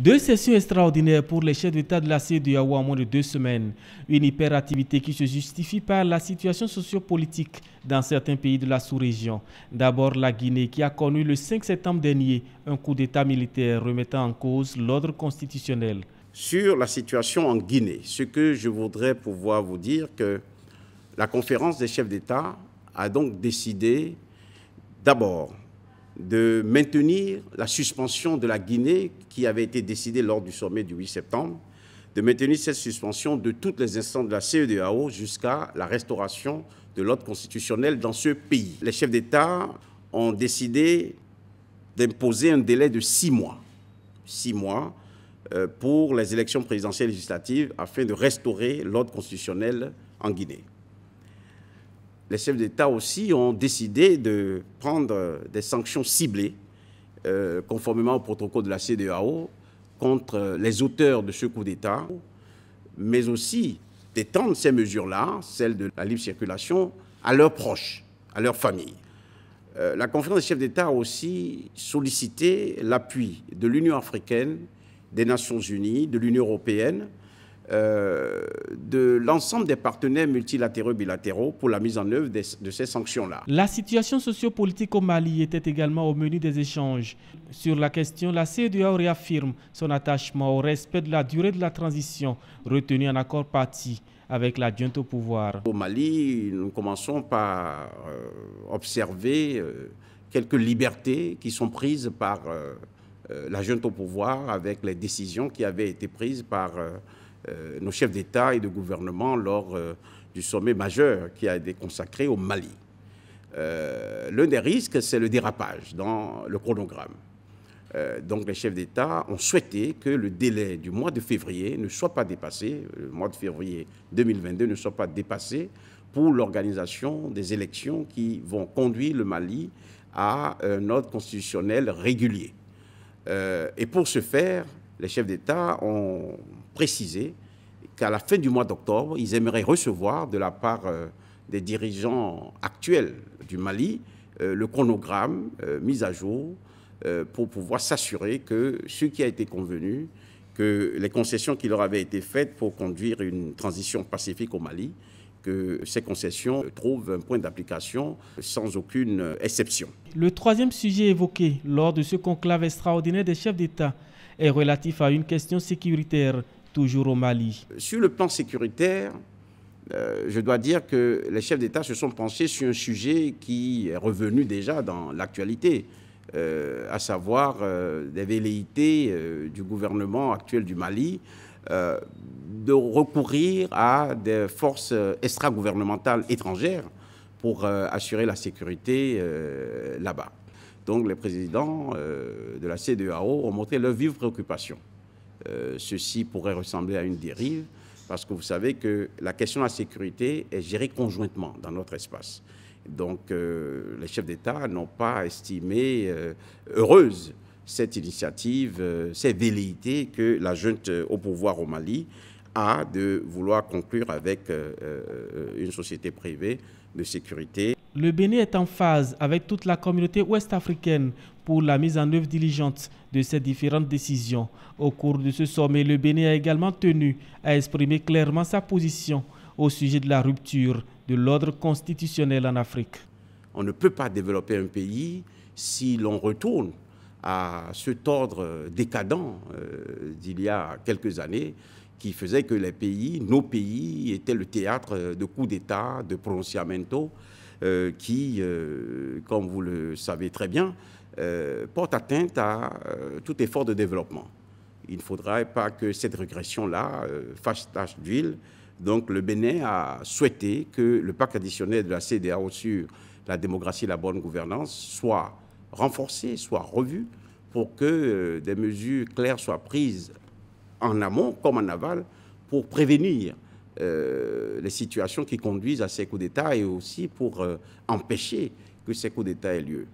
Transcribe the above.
Deux sessions extraordinaires pour les chefs d'État de la CEDEAO en moins de deux semaines. Une hyperactivité qui se justifie par la situation sociopolitique dans certains pays de la sous-région. D'abord la Guinée qui a connu le 5 septembre dernier un coup d'État militaire remettant en cause l'ordre constitutionnel. Sur la situation en Guinée, ce que je voudrais pouvoir vous dire que la conférence des chefs d'État a donc décidé d'abord de maintenir la suspension de la Guinée qui avait été décidée lors du sommet du 8 septembre, de maintenir cette suspension de toutes les instances de la CEDEAO jusqu'à la restauration de l'ordre constitutionnel dans ce pays. Les chefs d'État ont décidé d'imposer un délai de six mois, six mois euh, pour les élections présidentielles et législatives afin de restaurer l'ordre constitutionnel en Guinée les chefs d'État aussi ont décidé de prendre des sanctions ciblées, euh, conformément au protocole de la CDAO, contre les auteurs de ce coup d'État, mais aussi d'étendre ces mesures-là, celles de la libre circulation, à leurs proches, à leurs familles. Euh, la conférence des chefs d'État a aussi sollicité l'appui de l'Union africaine, des Nations unies, de l'Union européenne, euh, de l'ensemble des partenaires multilatéraux et bilatéraux pour la mise en œuvre de ces sanctions-là. La situation sociopolitique au Mali était également au menu des échanges. Sur la question, la CEDEAO réaffirme son attachement au respect de la durée de la transition retenue en accord parti avec la junte au pouvoir. Au Mali, nous commençons par euh, observer euh, quelques libertés qui sont prises par euh, la junte au pouvoir avec les décisions qui avaient été prises par euh, nos chefs d'État et de gouvernement lors euh, du sommet majeur qui a été consacré au Mali. Euh, l'un des risques, c'est le dérapage dans le chronogramme. donc les chefs d'État ont souhaité que le délai du mois de février ne soit pas dépassé, le mois de février 2022 ne soit pas dépassé pour l'organisation des élections qui vont conduire le Mali à un ordre constitutionnel régulier. et pour ce faire, les chefs d'État ont préciser qu'à la fin du mois d'octobre, ils aimeraient recevoir de la part euh, des dirigeants actuels du Mali euh, le chronogramme euh, mis à jour pour pouvoir s'assurer que ce qui a été convenu, que les concessions qui leur avaient été faites pour conduire une transition pacifique au Mali, que ces concessions trouvent un point d'application sans aucune exception. Le troisième sujet évoqué lors de ce conclave extraordinaire des chefs d'État est relatif à une question sécuritaire toujours au Mali. Sur le plan sécuritaire, euh, je dois dire que les chefs d'État se sont penchés sur un sujet qui est revenu déjà dans l'actualité, euh, à savoir euh, des velléités du gouvernement actuel du Mali de recourir à des forces extra-gouvernementales étrangères pour assurer la sécurité là-bas. Donc les présidents de la CDAO ont montré leur vive préoccupation. Euh, ceci pourrait ressembler à une dérive, parce que vous savez que la question de la sécurité est gérée conjointement dans notre espace. Donc euh, les chefs d'État n'ont pas estimé euh, heureuse cette initiative, cette velléité que la junte au pouvoir au Mali a de vouloir conclure avec une société privée de sécurité. Le Bénin est en phase avec toute la communauté ouest-africaine pour la mise en œuvre diligente de ces différentes décisions. Au cours de ce sommet, le Bénin a également tenu à exprimer clairement sa position au sujet de la rupture de l'ordre constitutionnel en Afrique. On ne peut pas développer un pays si l'on retourne à cet ordre décadent euh, d'il y a quelques années qui faisait que les pays, nos pays, étaient le théâtre de coups d'État, de pronunciamento, euh, qui, euh, comme vous le savez très bien, euh, porte atteinte à tout effort de développement. Il ne faudrait pas que cette régression-là fasse tache d'huile. Donc le Bénin a souhaité que le pacte additionnel de la CDAO sur la démocratie et la bonne gouvernance soit renforcé, soit revu pour que des mesures claires soient prises en amont comme en aval pour prévenir euh, les situations qui conduisent à ces coups d'État et aussi pour euh, empêcher que ces coups d'État aient lieu.